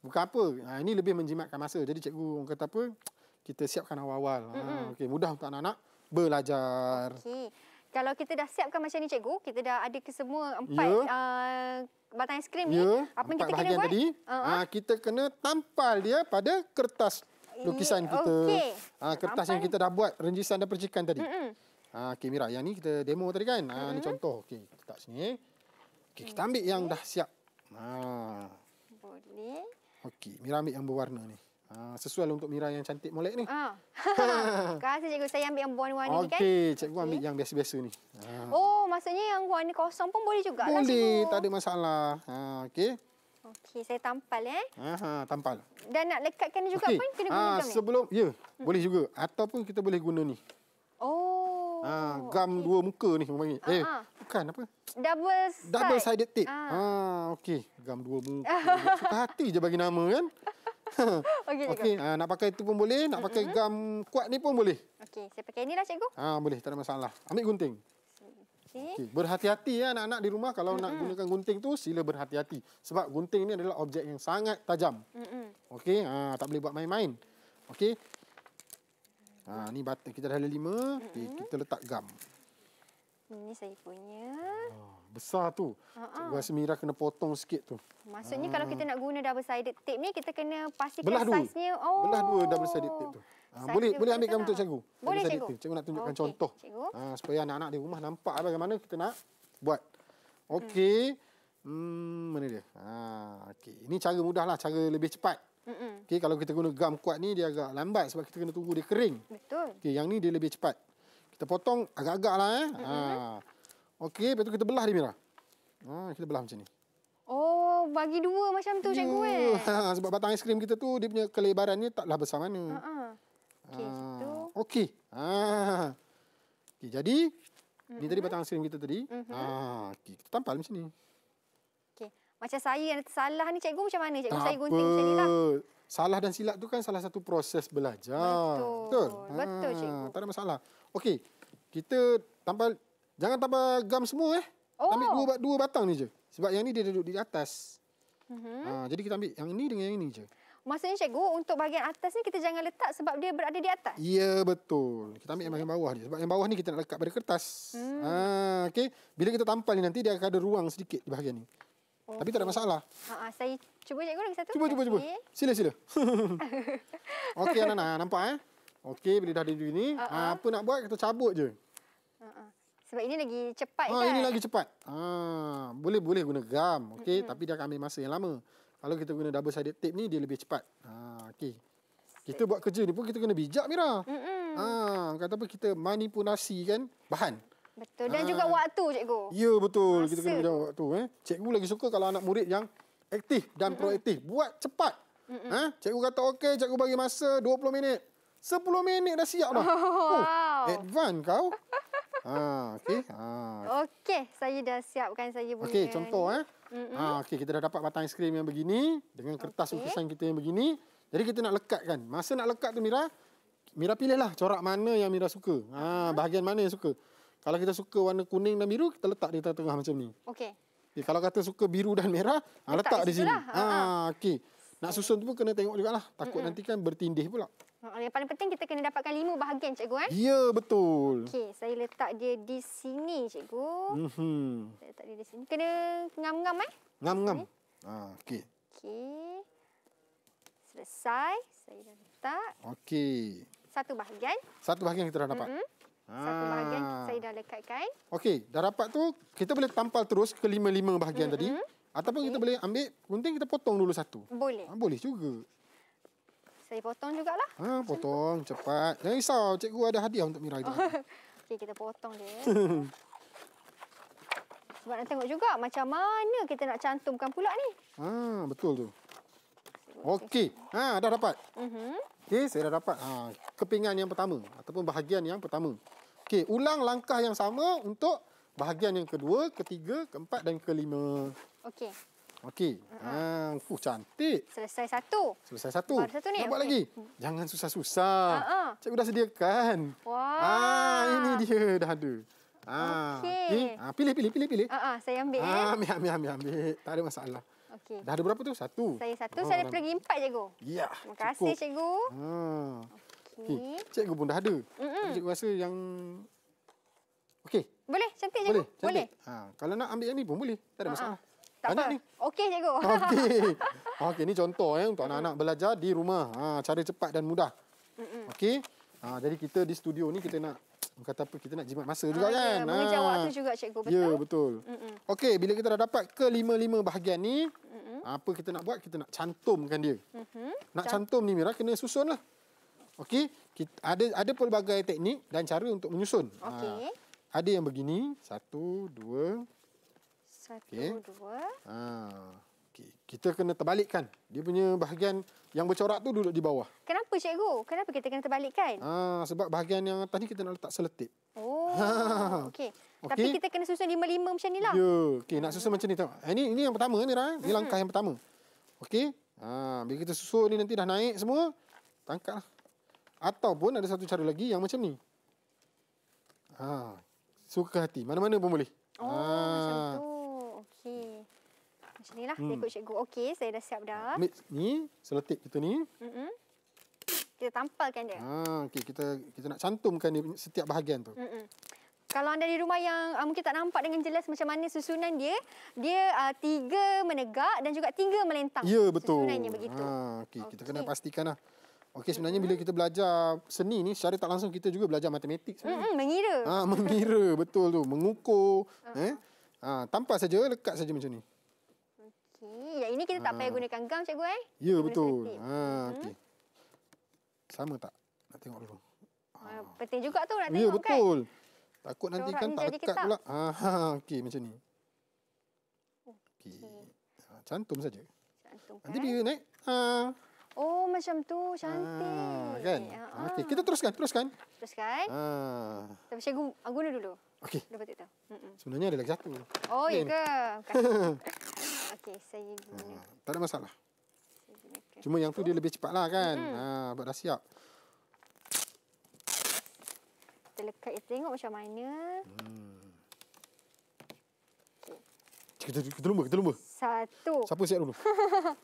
Bukan apa. Ha, ini lebih menjimatkan masa. Jadi cikgu orang kata apa? Kita siapkan awal-awal. Ha, mm-hmm. okey, mudah untuk anak-anak belajar. Okey. Kalau kita dah siapkan macam ni cikgu, kita dah ada ke semua empat yeah. Ya. uh, batang aiskrim yeah. ni. Ya. Apa empat yang kita kena buat? Tadi, uh-huh. kita kena tampal dia pada kertas lukisan kita. Okay. Ha, ah, kertas Sampai. yang kita dah buat renjisan dan percikan tadi. Mm -mm. Ha, ah, okay, Mira, yang ni kita demo tadi kan? Ha, ah, mm -hmm. Ini contoh. Okay, kita letak sini. Okay, kita ambil okay. yang dah siap. Ha. Boleh. Okay, Mira ambil yang berwarna ni. Ha, sesuai lah untuk Mira yang cantik molek ni. Terima kasih cikgu. Saya ambil yang berwarna okay, ni kan? Okey, cikgu okay. ambil yang biasa-biasa ni. Ha. Oh, maksudnya yang warna kosong pun boleh juga. Lah, boleh, cikgu. tak ada masalah. Ha, Okey. Okey, saya tampal eh. Ha, ha tampal. Dan nak lekatkan juga okay. pun kena guna ha, gam. sebelum ya, hmm. boleh juga ataupun kita boleh guna ni. Oh. Ha, gam okay. dua muka ni memang. Uh -huh. Eh, ah, ah. bukan apa? Double side. Double sided tape. Ha, ha okey, gam dua muka. Suka hati je bagi nama kan. okey. Okey, ha, nak pakai itu pun boleh, nak pakai gam kuat ni pun boleh. Okey, saya pakai inilah cikgu. Ha, boleh, tak ada masalah. Ambil gunting. Okay. Okay. Berhati-hati ya anak-anak di rumah kalau mm -hmm. nak gunakan gunting tu sila berhati-hati. Sebab gunting ini adalah objek yang sangat tajam. Mm -hmm. Okey, ha, tak boleh buat main-main. Okey. Ha, ni batang. Kita dah ada lima. Okay. Kita letak gam. Ini saya punya. Ha, besar tu. Uh -huh. Cikgu Mira kena potong sikit tu. Maksudnya ha. kalau kita hmm. nak guna double-sided tape ni, kita kena pastikan saiznya. Oh. Belah dua double-sided oh. tape tu. Ha, boleh boleh gambar untuk cikgu. Boleh cikgu. Cikgu. cikgu nak tunjukkan okay. contoh. Ha, supaya anak-anak di rumah nampak bagaimana kita nak buat. Hmm. Okey. Hmm. hmm, mana dia? Ha, okey. Ini cara lah cara lebih cepat. Hmm. Okey, kalau kita guna gam kuat ni dia agak lambat sebab kita kena tunggu dia kering. Betul. Okey, yang ni dia lebih cepat. Kita potong agak-agaklah eh. Ha. Okey, lepas tu kita belah dia Mira. Ha, kita belah macam ni. Oh, bagi dua macam tu yeah. cikgu eh. sebab batang aiskrim kita tu dia punya kelebarannya taklah besar mana. Uh-uh. Okey. Ha. Okay, jadi mm-hmm. ni tadi mhm. batang skrin kita tadi. Mm-hmm. Ha, okey, kita tampal macam ni. Okey. Macam saya yang tersalah ni cikgu macam mana cikgu tak saya gunting apa. macam ni lah. Salah dan silap tu kan salah satu proses belajar. Betul. Betul, ha. Betul cikgu. Tak ada masalah. Okey. Kita tampal jangan tambah gam semua eh. Oh. Ambil dua, dua batang ni je. Sebab yang ni dia duduk di atas. Mm-hmm. Ha, jadi kita ambil yang ni dengan yang ni je. Maksudnya cikgu untuk bahagian atas ni kita jangan letak sebab dia berada di atas. Ya betul. Kita ambil yang bahagian bawah ni sebab yang bawah ni kita nak lekat pada kertas. Hmm. Ha okey. Bila kita tampal ni nanti dia akan ada ruang sedikit di bahagian ni. Okay. Tapi tak ada oh. masalah. Ha, ha saya cuba cikgu lagi satu. Cuba cuba cuba. Sila sila. okey Nana nampak eh. Okey bila dah ada di sini uh ha, -uh. Ha. apa nak buat kita cabut je. Ha, sebab ini lagi cepat ha, kan? Ini lagi cepat. Ha, boleh boleh guna gam. Okay? -hmm. Tapi dia akan ambil masa yang lama. Kalau kita guna double sided tape ni dia lebih cepat. Ha okey. Kita buat kerja ni pun kita kena bijak Mira. Hmm. Ha kata apa kita manipulasi kan bahan. Betul dan ha. juga waktu cikgu. Ya betul Masa. kita kena jaga waktu eh. Cikgu lagi suka kalau anak murid yang aktif dan Mm-mm. proaktif, buat cepat. Mm-mm. Ha cikgu kata okey, cikgu bagi masa 20 minit. 10 minit dah siap dah. Oh, oh, wow. Oh, advance kau. ha okey. Ha. Okey, saya dah siapkan saya punya. Okey, contoh eh. Mm-hmm. Ha, okay, kita dah dapat batang aiskrim yang begini. Dengan kertas okay. lukisan kita yang begini. Jadi kita nak lekatkan. Masa nak lekat tu Mira, Mira pilihlah corak mana yang Mira suka. Ha, uh-huh. Bahagian mana yang suka. Kalau kita suka warna kuning dan biru, kita letak di tengah macam ni. Okay. okay kalau kata suka biru dan merah, ha, letak, letak di sini. Lah. Ha, ha. ha okay. Nak susun tu pun kena tengok juga lah. Takut mm-hmm. nanti kan bertindih pula. Yang paling penting kita kena dapatkan lima bahagian cikgu eh. Ya betul. Okey, saya letak dia di sini cikgu. Mhm. Saya letak dia di sini. Kena ngam-ngam eh. Ngam-ngam. Ha, okey. Okey. Selesai. Saya dah letak. Okey. Satu bahagian. Satu bahagian kita dah dapat. Mm -hmm. Satu bahagian ah. saya dah lekatkan. Okey, dah dapat tu kita boleh tampal terus ke lima-lima bahagian mm -hmm. tadi. Mhm. Ataupun okay. kita boleh ambil gunting kita potong dulu satu. Boleh. Ha, boleh juga. Saya potong jugalah. Ha, potong Cuma. cepat. Jangan risau, cikgu ada hadiah untuk Mira itu. Okey, kita potong dia. Sebab nak tengok juga macam mana kita nak cantumkan pula ni. Ha, betul tu. Okey. Ha, dah dapat. Mhm. Okey, saya dah dapat. Ha, kepingan yang pertama ataupun bahagian yang pertama. Okey, ulang langkah yang sama untuk bahagian yang kedua, ketiga, keempat dan kelima. Okey. Okey. Mm-hmm. Ha, fuh cantik. Selesai satu. Selesai satu. Baru satu ni. Nak okay. lagi. Jangan susah-susah. Uh-uh. Cikgu dah sediakan. Wah. Ha, ini dia dah ada. Ha. Okey. Ha, pilih pilih pilih pilih. Uh-uh, saya ambil. Ha, ambil ambil ambil ambil. Tak ada masalah. Okey. Dah ada berapa tu? Satu. Saya satu, oh, saya dah pergi empat cikgu. Ya. Yeah, Terima kasih cikgu. Ha. Okey. Okay. Cikgu pun dah ada. Mm-hmm. Cikgu rasa yang Okey. Boleh, cantik cikgu. Boleh. Cantik. boleh. Ha, kalau nak ambil yang ni pun boleh. Tak ada uh-uh. masalah. Tak Anak apa. Okey cikgu. Okey. Okey ni contoh ya untuk anak-anak belajar di rumah. Ha, cara cepat dan mudah. Hmm. Okey. Ha, jadi kita di studio ni kita nak kata apa kita nak jimat masa juga ah, ya, kan? ha, kan. Ya, ha. Mengejar juga cikgu betul. Ya betul. Hmm. Okey bila kita dah dapat ke lima-lima bahagian ni hmm. apa kita nak buat kita nak cantumkan dia. Hmm. Nak cantum ni Mira kena susunlah. Okey. Ada ada pelbagai teknik dan cara untuk menyusun. Ha. Okey. Ha. Ada yang begini. Satu, dua, satu, okay. dua. Ha. Okay. Kita kena terbalikkan. Dia punya bahagian yang bercorak tu duduk di bawah. Kenapa cikgu? Kenapa kita kena terbalikkan? Ha. Sebab bahagian yang atas ni kita nak letak seletip. Oh, ha. okey. Okay. Tapi kita kena susun lima-lima macam ni lah. Ya, okay. nak susun macam ni. Ini, eh, ini yang pertama ni, Rang. Ini langkah yang pertama. Okey. Ha. Bila kita susun ni nanti dah naik semua, tangkap lah. Ataupun ada satu cara lagi yang macam ni. Ha. Suka hati. Mana-mana pun boleh. Oh. Ha coach ni lah. Hmm. Saya cikgu. Okey, saya dah siap dah. Mix ni, seletik kita ni. Mm-mm. Kita tampalkan dia. Ah, okey, kita kita nak cantumkan dia setiap bahagian tu. Mm-mm. Kalau anda di rumah yang uh, mungkin tak nampak dengan jelas macam mana susunan dia, dia uh, tiga menegak dan juga tiga melentang. Ya, betul. Susunannya begitu. Ha, okay. kita kena pastikan lah. Okey sebenarnya bila kita belajar seni ni secara tak langsung kita juga belajar matematik sebenarnya. Hmm, mengira. Ah ha, mengira betul tu, mengukur uh-huh. eh. Ah ha, saja lekat saja macam ni. Yang ini kita tak ha. payah ah. gunakan gam cikgu eh. Ya betul. Ha, ah, hmm? okay. Sama tak? Nak tengok dulu. Ha. Penting juga tu nak ya, tengok kan. Ya betul. Takut nanti kan tak lekat pula. Ha, ha, okay macam ni. Okay. cantum saja. Cantum nanti kan. Eh? bila naik. Ha. Oh macam tu cantik. Ha, kan? Ha. Okay. Kita teruskan. Teruskan. Teruskan. Ha. Tapi cikgu guna dulu. Okey. Dapat tak Sebenarnya ada lagi satu. Oh, iya ke? Okey, saya guna. Ha, tak ada masalah. Cuma yang tu dia lebih cepat lah kan. Hmm. Ha, sebab dah siap. Kita lekat kita tengok macam mana. Hmm. Kita, kita lumba, kita lumba. Satu. Siapa siap dulu?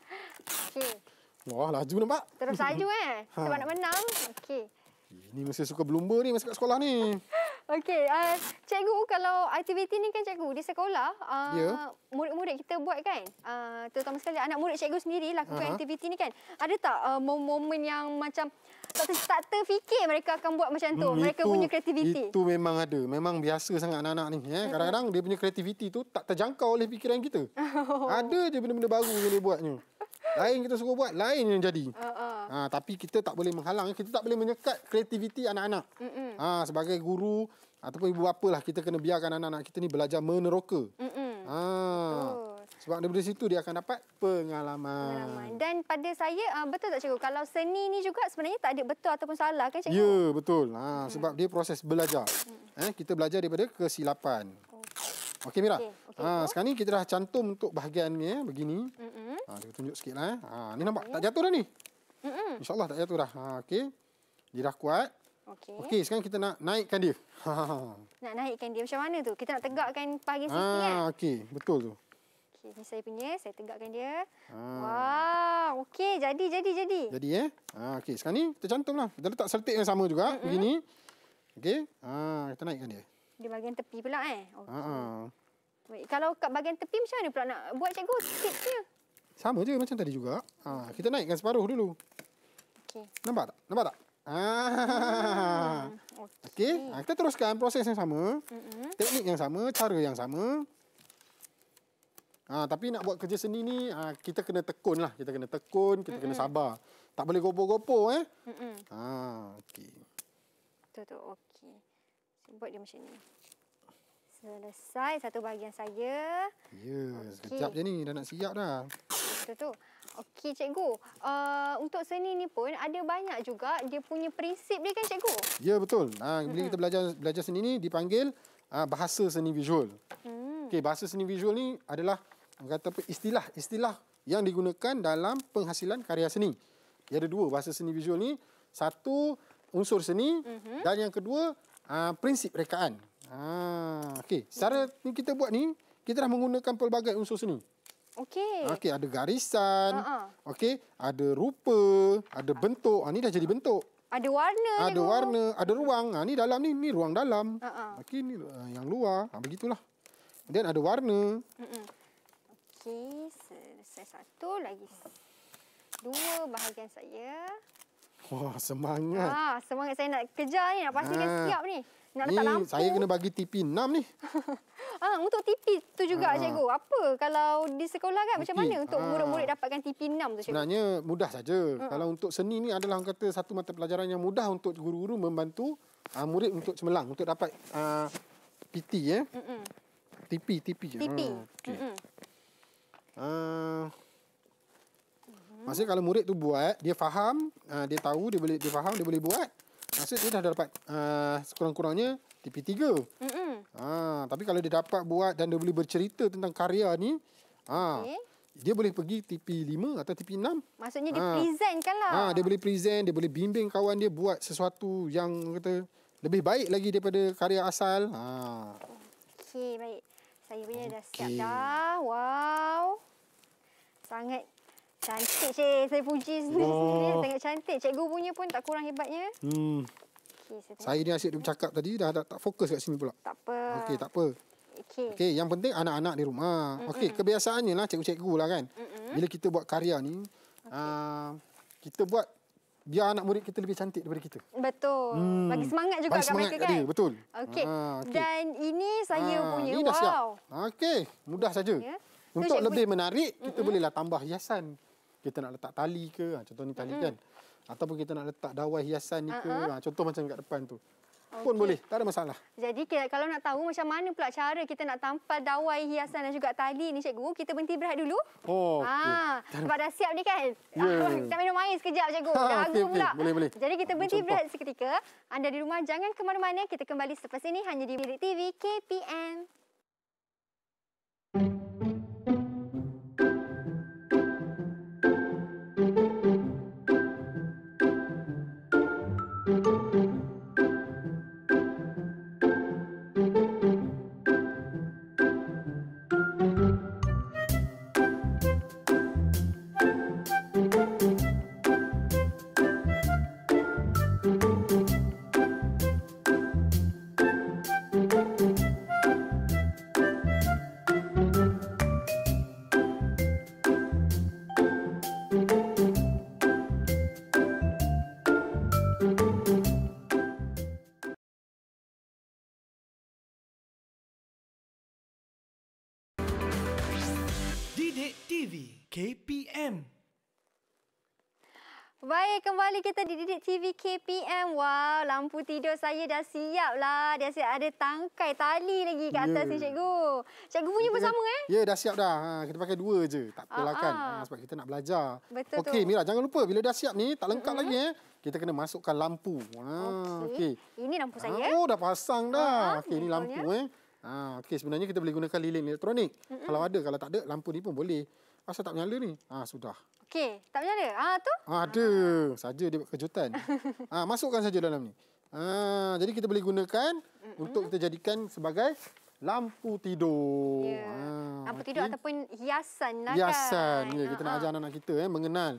Okey. Wah, laju nampak. Terus laju eh. Ha. nak menang. Okey. Ini masih suka berlumba ni masa kat sekolah ni. Okey, uh, cikgu kalau aktiviti ni kan cikgu di sekolah, uh, ya. murid-murid uh, yeah. kita buat kan? Uh, terutama sekali anak murid cikgu sendiri lakukan uh -huh. aktiviti ni kan? Ada tak uh, momen yang macam tak, ter tak terfikir mereka akan buat macam tu? Hmm, mereka itu, punya kreativiti? Itu memang ada. Memang biasa sangat anak-anak ni. Eh? Kadang-kadang eh? dia punya kreativiti tu tak terjangkau oleh fikiran kita. Oh. Ada je benda-benda baru yang dia buatnya. Lain kita suruh buat, lain yang jadi. Uh, uh. Ha, tapi kita tak boleh menghalang, kita tak boleh menyekat kreativiti anak-anak. Ha, sebagai guru ataupun ibu bapa lah, kita kena biarkan anak-anak kita ni belajar meneroka. Ha. Sebab daripada situ dia akan dapat pengalaman. pengalaman. Dan pada saya, betul tak cikgu? Kalau seni ni juga sebenarnya tak ada betul ataupun salah kan cikgu? Ya, betul. Ha, sebab hmm. dia proses belajar. Eh, kita belajar daripada kesilapan. Okey Mira. Okay, okay, ha ah, itu. sekarang ni kita dah cantum untuk bahagian ni eh, begini. Mm -hmm. Ah, ha cuba tunjuk sikitlah eh. Ha ni nampak okay. tak jatuh dah ni? Mm -hmm. InsyaAllah tak jatuh dah. Ha okey. Dia dah kuat. Okey. Okey sekarang kita nak naikkan dia. Ha. Nak naikkan dia macam mana tu? Kita nak tegakkan bahagian sini kan. Ha okey betul tu. Okey saya punya, saya tegakkan dia. Ha. Wow okey jadi jadi jadi. Jadi eh. Ha okey sekarang ni kita cantumlah. Kita letak seletik yang sama juga mm -hmm. begini. Okey. Ha kita naikkan dia. Di bahagian tepi pula eh. Okay. Ha. Baik, kalau kat bahagian tepi macam mana pula nak buat cikgu tipsnya? Sama je macam tadi juga. Ha, kita naikkan separuh dulu. Okey. Nampak tak? Nampak tak? Ah. Hmm. Okey. Okay. Ha, kita teruskan proses yang sama. hmm Teknik yang sama, cara yang sama. ah tapi nak buat kerja seni ni, ah kita kena tekun lah. Kita kena tekun, kita mm kena sabar. Tak boleh gopoh-gopoh eh. Mm-mm. okey. Betul-betul, okey. Buat dia macam ni. Selesai satu bahagian saja. Ya, okay. sekejap je ni dah nak siap dah. Betul tu. Okey cikgu, uh, untuk seni ni pun ada banyak juga dia punya prinsip dia kan cikgu? Ya betul. Ha bila mm-hmm. kita belajar belajar seni ni dipanggil uh, bahasa seni visual. Mm. Okey, bahasa seni visual ni adalah kata apa istilah istilah yang digunakan dalam penghasilan karya seni. Dia ada dua bahasa seni visual ni, satu unsur seni mm-hmm. dan yang kedua uh, prinsip rekaan. Ah, okey. Cara ni kita buat ni, kita dah menggunakan pelbagai unsur seni. Okey. Okey, ada garisan. Uh -uh. Okey, ada rupa, ada bentuk. Ah, ni dah jadi bentuk. Ada warna. Ada ibu. warna, ada ruang. Ah, ni dalam ni, ni ruang dalam. Uh -uh. Okey, ni ah, yang luar. Ah, begitulah. Kemudian ada warna. Uh -uh. Okey, selesai satu lagi. Dua bahagian saya. Wah, semangat. Ha, semangat saya nak kejar ni, nak pastikan ha. siap ni. Nak letak ni, eh, lampu. Saya kena bagi TP 6 ni. ha, untuk TP tu juga, ha. cikgu. Apa kalau di sekolah kan? Macam mana untuk ha. murid-murid dapatkan TP 6 tu, cikgu? Sebenarnya mudah saja. Hmm. Kalau untuk seni ni adalah kata satu mata pelajaran yang mudah untuk guru-guru membantu uh, murid untuk cemerlang untuk dapat uh, PT ya. Eh. TP, TP je. TP. Ha. Okay. Uh, Maksudnya kalau murid tu buat, dia faham, uh, dia tahu, dia boleh dia faham, dia boleh buat. Maksudnya dia dah dapat uh, sekurang-kurangnya TP3. Hmm. Ah, tapi kalau dia dapat buat dan dia boleh bercerita tentang karya ni, ha. Ah, okay. Dia boleh pergi TP5 atau TP6. Maksudnya ah, dia present kan lah. Ah, dia boleh present, dia boleh bimbing kawan dia buat sesuatu yang kata lebih baik lagi daripada karya asal. Ha. Ah. Okey, baik. Saya punya okay. dah siap dah. Wow. Sangat Cantik cik. Saya puji oh. sendiri. Sangat cantik. Cikgu punya pun tak kurang hebatnya. Hmm. Okay, saya ni asyik dia bercakap tadi. Dah, dah tak fokus kat sini pula. Tak apa. Okey, tak apa. Okey. Okey, yang penting anak-anak di rumah. Mm-hmm. Okey, kebiasaannya lah cikgu-cikgu lah kan. Mm-hmm. Bila kita buat karya ni, okay. uh, ah, kita buat dia anak murid kita lebih cantik daripada kita. Betul. Hmm. Bagi semangat juga Bagi kat mereka kan. Dia, betul. Okey. Uh, ah, okay. Dan ini saya uh, punya. Ini dah wow. Okey, mudah saja. Yeah. Untuk lebih menarik, mm-hmm. kita bolehlah tambah hiasan kita nak letak tali ke ha, contoh ni tali mm-hmm. kan ataupun kita nak letak dawai hiasan ni ke uh-huh. ha, contoh macam dekat depan tu okay. pun boleh tak ada masalah jadi kalau nak tahu macam mana pula cara kita nak tampal dawai hiasan dan juga tali ni cikgu kita berhenti berehat dulu oh ah, okay. ha sebab dah siap ni kan yeah. Ya. minum air sekejap cikgu ha, dah okay, okay. boleh boleh jadi kita berhenti berehat seketika anda di rumah jangan ke mana-mana kita kembali selepas ini hanya di Bilik TV KPM kembali kita di Didik TV KPM. Wow, lampu tidur saya dah siap lah. Dia siap ada tangkai tali lagi kat yeah. atas ni, ya. cikgu. Cikgu punya pun sama, eh? Ya, yeah, dah siap dah. Ha, kita pakai dua je. Tak apalah uh kan. Ha, sebab kita nak belajar. Betul okay, tu. Okey, Mira, jangan lupa. Bila dah siap ni, tak lengkap uh mm-hmm. -huh. lagi, eh? Kita kena masukkan lampu. Ha, okey. Okay. Ini lampu saya. Ha, oh, dah pasang dah. Uh Okey, ini lampu, ya. eh? Ha, okey, sebenarnya kita boleh gunakan lilin elektronik. Uh -huh. Kalau ada, kalau tak ada, lampu ni pun boleh asal tak menyala ni? Ah ha, sudah. Okey, tak menyala. Ah ha, tu? Ha, ada. Ha. Saja dia buat kejutan. Ah ha, masukkan saja dalam ni. Ha, jadi kita boleh gunakan Mm-mm. untuk kita jadikan sebagai lampu tidur. Yeah. Ya. Ha, lampu tidur okay. ataupun hiasan lah, hiasan. kan. Ya, kita ha, nak ha. ajar anak-anak kita eh, mengenal.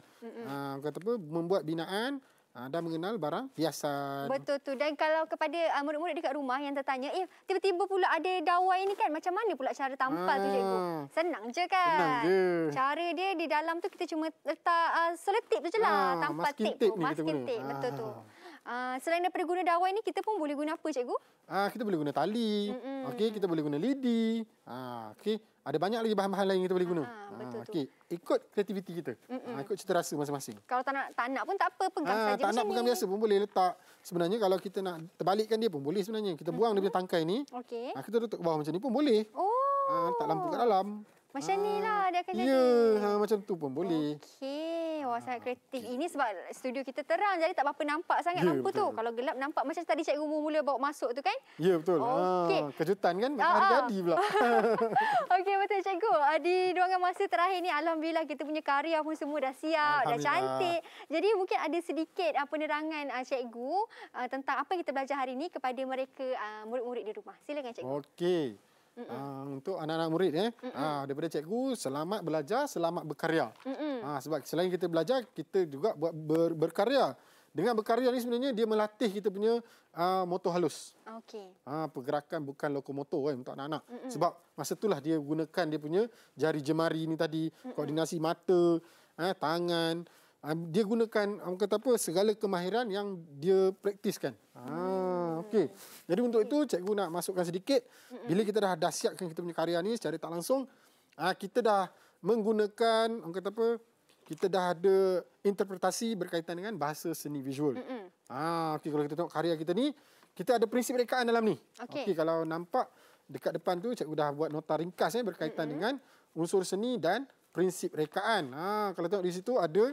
Ha, kata apa, membuat binaan Ah, dan mengenal barang hiasan. Betul tu. Dan kalau kepada ah, murid-murid dekat rumah yang tertanya, eh tiba-tiba pula ada dawai ni kan, macam mana pula cara tampal Haa. tu cikgu? Ah. Senang je kan? Senang je. Cara dia di dalam tu kita cuma letak uh, seletip tu je lah. Haa, tampal tip tu. Masking tip. Betul tu. Ah, selain daripada guna dawai ini kita pun boleh guna apa cikgu? Ah uh, kita boleh guna tali. Mm-hmm. Okey, kita boleh guna lidi. uh, okey, ada banyak lagi bahan-bahan lain yang kita boleh guna. Ha, uh, okey, ikut kreativiti kita. Mm-hmm. Uh, ikut cita rasa masing-masing. Kalau tak nak tak nak pun tak apa, pegang uh, saja macam ni. Tak nak pegang biasa pun boleh letak. Sebenarnya kalau kita nak terbalikkan dia pun boleh sebenarnya. Kita buang mm-hmm. dia punya tangkai ni. Okey. Uh, kita letak bawah macam ni pun boleh. Oh. Uh, tak lampu kat dalam. Macam ni ah. lah dia akan ya, jadi. Ya, macam tu pun boleh. Okey, wah sangat ah, kreatif. Ini sebab studio kita terang jadi tak apa-apa nampak sangat ya, lampu betul. tu. Kalau gelap nampak macam tadi cikgu mula-mula bawa masuk tu kan? Ya, betul. Okay. Ah, kejutan kan? Ah, ah. Jadi pula. Okey, betul cikgu. Ah, di ruangan masa terakhir ni, Alhamdulillah kita punya karya pun semua dah siap, dah cantik. Jadi mungkin ada sedikit uh, penerangan cikgu tentang apa yang kita belajar hari ini kepada mereka murid-murid di rumah. Silakan cikgu. Okey uh, untuk anak-anak murid eh uh, daripada cikgu selamat belajar selamat berkarya uh, sebab selain kita belajar kita juga buat ber, berkarya dengan berkarya ni sebenarnya dia melatih kita punya uh, motor halus okey uh, pergerakan bukan lokomotor eh, untuk anak-anak Mm-mm. sebab masa itulah dia gunakan dia punya jari jemari ini tadi Mm-mm. koordinasi mata eh, tangan dia gunakan um, kata apa segala kemahiran yang dia praktiskan. Hmm. Ha Hmm. Okey. Jadi untuk itu cikgu nak masukkan sedikit hmm. bila kita dah dah siapkan kita punya karya ni secara tak langsung ah, kita dah menggunakan orang kata apa kita dah ada interpretasi berkaitan dengan bahasa seni visual. Hmm, ah okey kalau kita tengok karya kita ni kita ada prinsip rekaan dalam ni. Okey okay, kalau nampak dekat depan tu cikgu dah buat nota ringkas eh berkaitan Mm-mm. dengan unsur seni dan prinsip rekaan. Ah, kalau tengok di situ ada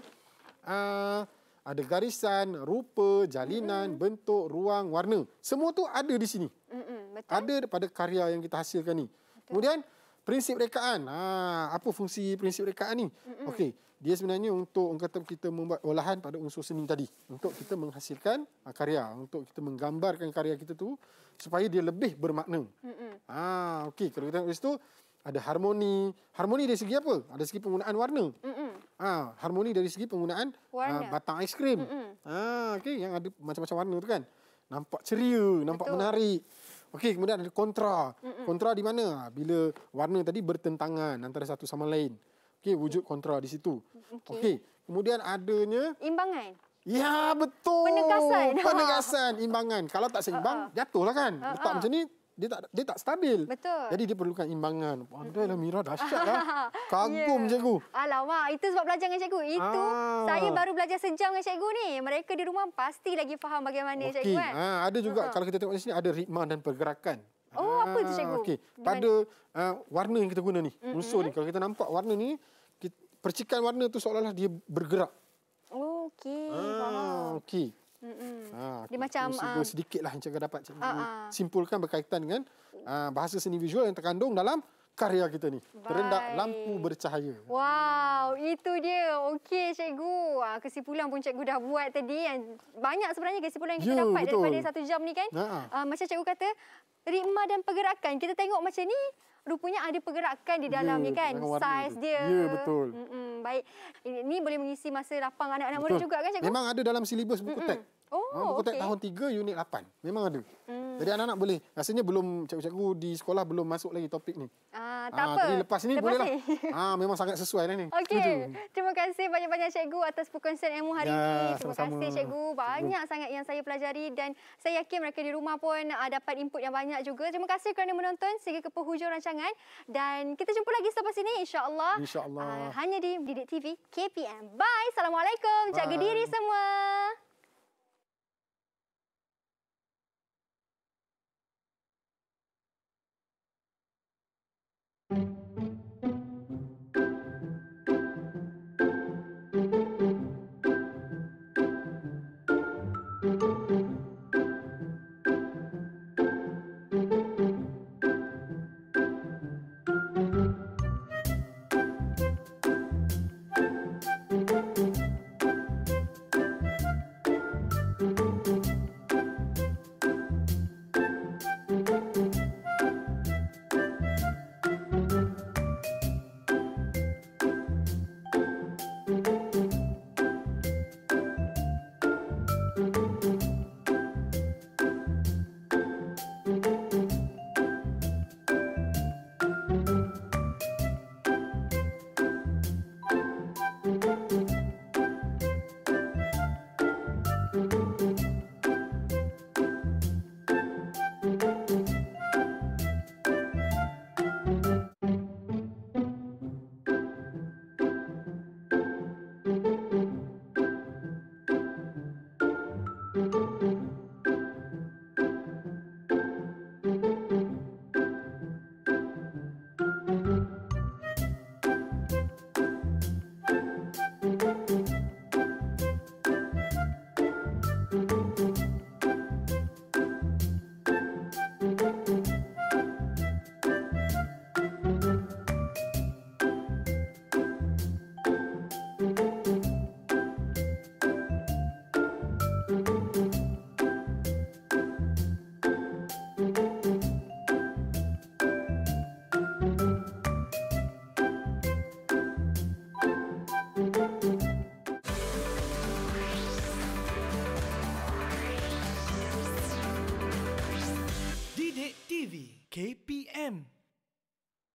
uh, ada garisan, rupa, jalinan, mm-hmm. bentuk, ruang, warna. Semua tu ada di sini. Mm-hmm. Ada pada karya yang kita hasilkan ni. Betul. Kemudian prinsip rekaan. Ha, apa fungsi prinsip rekaan ni? Mm-hmm. Okey, dia sebenarnya untuk kata kita membuat olahan pada unsur seni tadi. Untuk kita menghasilkan ha, karya, untuk kita menggambarkan karya kita tu supaya dia lebih bermakna. Mm-hmm. Ha, okey, kalau kita tengok situ ada harmoni. Harmoni dari segi apa? Ada segi penggunaan warna. Mm-hmm. Ha, harmoni dari segi penggunaan ha, batang aiskrim. Ha, okay, yang ada macam-macam warna tu kan. Nampak ceria, nampak Betul. menarik. Okey, kemudian ada kontra. Mm-mm. Kontra di mana? Ha, bila warna tadi bertentangan antara satu sama lain. Okey, wujud kontra di situ. Okey. Okay. Kemudian adanya imbangan. Ya, betul. Penegasan. Penegasan imbangan. Kalau tak seimbang, uh-uh. jatuhlah kan. Letak uh-uh. macam ni dia tak dia tak stabil. Betul. Jadi dia perlukan imbangan. Pandai lah Mira dahsyat lah. Kagum yeah. cikgu. Alamak, itu sebab belajar dengan cikgu. Itu ah. saya baru belajar sejam dengan cikgu ni. Mereka di rumah pasti lagi faham bagaimana okay. cikgu kan. Ha, ada juga uh-huh. kalau kita tengok di sini ada ritma dan pergerakan. Oh, ha, apa itu ah, cikgu? Okey. Pada uh, ah, warna yang kita guna ni, mm-hmm. unsur ni. Kalau kita nampak warna ni, percikan warna tu seolah-olah dia bergerak. Oh, okey. Ha, okey. Mm-hmm. Ha, aku, dia macam... Aku ah, um, sedikit lah yang cikgu dapat. Cikgu uh, ah, uh. Simpulkan berkaitan dengan uh, bahasa seni visual yang terkandung dalam karya kita ni. Terendak lampu bercahaya. Wow, itu dia. Okey, cikgu. Ah, kesimpulan pun cikgu dah buat tadi. Kan. Banyak sebenarnya kesimpulan yang kita yeah, dapat betul. daripada satu jam ni kan. Ha. Uh, macam cikgu kata, ritma dan pergerakan. Kita tengok macam ni, rupanya ada pergerakan di ya, dalamnya yeah, kan. Size dia. Ya, yeah, betul. Mm -mm, baik. Ini boleh mengisi masa lapang anak-anak murid juga kan cikgu? Memang ada dalam silibus buku mm -mm. teks. Oh, ha, buku teks tahun 3 unit 8. Memang ada. Hmm. Jadi anak-anak boleh. Rasanya belum cikgu-cikgu di sekolah belum masuk lagi topik ni. Ah, ah tak ha, apa. Jadi lepas ni boleh lah. Ha, memang sangat sesuai lah ni. Okey. Terima kasih banyak-banyak cikgu atas perkongsian ilmu hari ya, ini. Terima sama-sama. kasih cikgu. Banyak cikgu. sangat yang saya pelajari dan saya yakin mereka di rumah pun uh, dapat input yang banyak juga. Terima kasih kerana menonton sehingga ke penghujung rancangan dan kita jumpa lagi selepas ini insya-Allah. Insya-Allah. Uh, hanya di Didik TV KPM. Bye. Assalamualaikum. Bye. Jaga diri semua. Thank you.